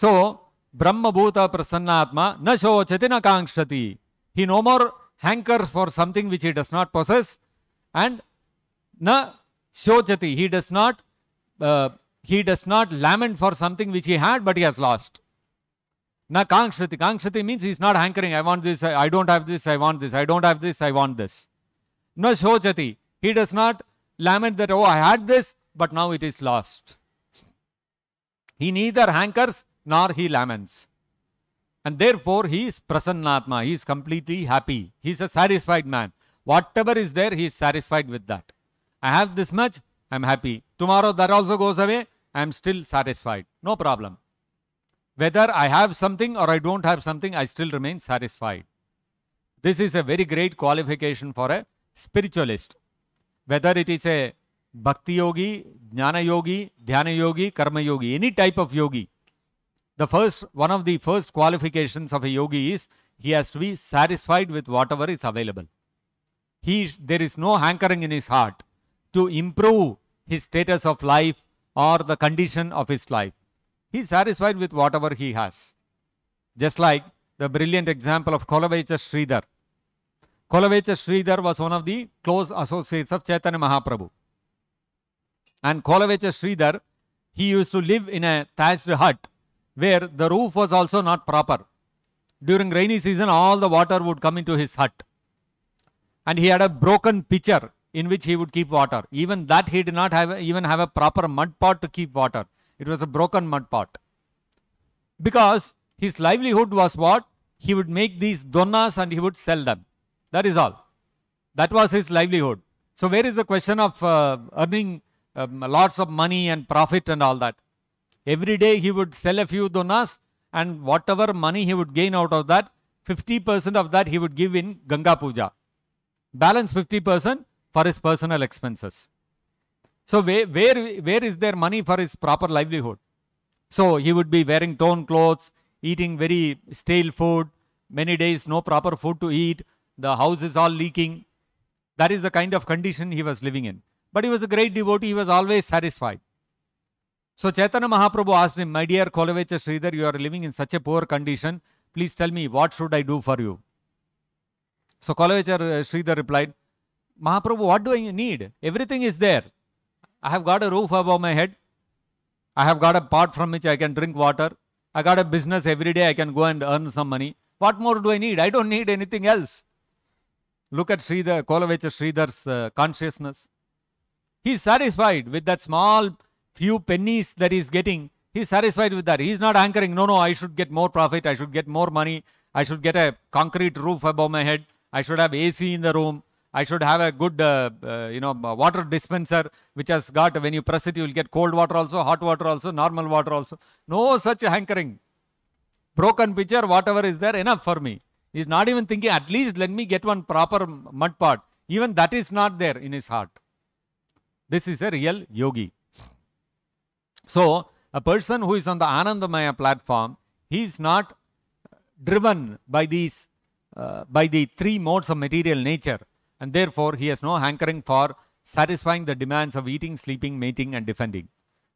सो ब्रह्मभूत प्रसन्नात्मा न शोचति न कांक्षति he no more hankers for something which he does not process and न शोचति he does not he does not lament for something which he had but he has lost न कांक्षति कांक्षति means is not hankering I want this I don't have this I want this I don't have this I want this न शोचति he does not lament that oh I had this but now it is lost he neither hankers nor he laments. And therefore, he is prasannatma. He is completely happy. He is a satisfied man. Whatever is there, he is satisfied with that. I have this much, I am happy. Tomorrow that also goes away, I am still satisfied. No problem. Whether I have something or I don't have something, I still remain satisfied. This is a very great qualification for a spiritualist. Whether it is a bhakti yogi, jnana yogi, dhyana yogi, karma yogi, any type of yogi, the first, one of the first qualifications of a yogi is he has to be satisfied with whatever is available. He, is, there is no hankering in his heart to improve his status of life or the condition of his life. He is satisfied with whatever he has. Just like the brilliant example of Kolavacha Sridhar. Kolavacha Sridhar was one of the close associates of Chaitanya Mahaprabhu. And Kolavacha Sridhar, he used to live in a thatched hut where the roof was also not proper. During rainy season, all the water would come into his hut. And he had a broken pitcher in which he would keep water. Even that he did not have even have a proper mud pot to keep water. It was a broken mud pot. Because his livelihood was what? He would make these donnas and he would sell them. That is all. That was his livelihood. So where is the question of uh, earning um, lots of money and profit and all that? Every day he would sell a few donas and whatever money he would gain out of that, 50% of that he would give in Ganga Puja. Balance 50% for his personal expenses. So where, where, where is there money for his proper livelihood? So he would be wearing torn clothes, eating very stale food, many days no proper food to eat, the house is all leaking. That is the kind of condition he was living in. But he was a great devotee, he was always satisfied. So Chaitanya Mahaprabhu asked him, My dear Kolavecha Sridhar, you are living in such a poor condition. Please tell me, what should I do for you? So Kolavecha Sridhar replied, Mahaprabhu, what do I need? Everything is there. I have got a roof above my head. I have got a pot from which I can drink water. I got a business every day. I can go and earn some money. What more do I need? I don't need anything else. Look at Sridhar, Kolavecha Sridhar's uh, consciousness. He is satisfied with that small few pennies that he's getting, he's satisfied with that. He's not anchoring, no, no, I should get more profit, I should get more money, I should get a concrete roof above my head, I should have AC in the room, I should have a good, uh, uh, you know, water dispenser which has got, when you press it, you will get cold water also, hot water also, normal water also. No such hankering. Broken pitcher, whatever is there, enough for me. He's not even thinking, at least let me get one proper mud pot. Even that is not there in his heart. This is a real yogi. So, a person who is on the Anandamaya platform, he is not driven by these, uh, by the three modes of material nature and therefore he has no hankering for satisfying the demands of eating, sleeping, mating and defending.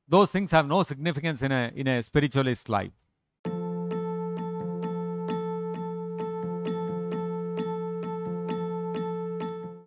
Those things have no significance in a, in a spiritualist life.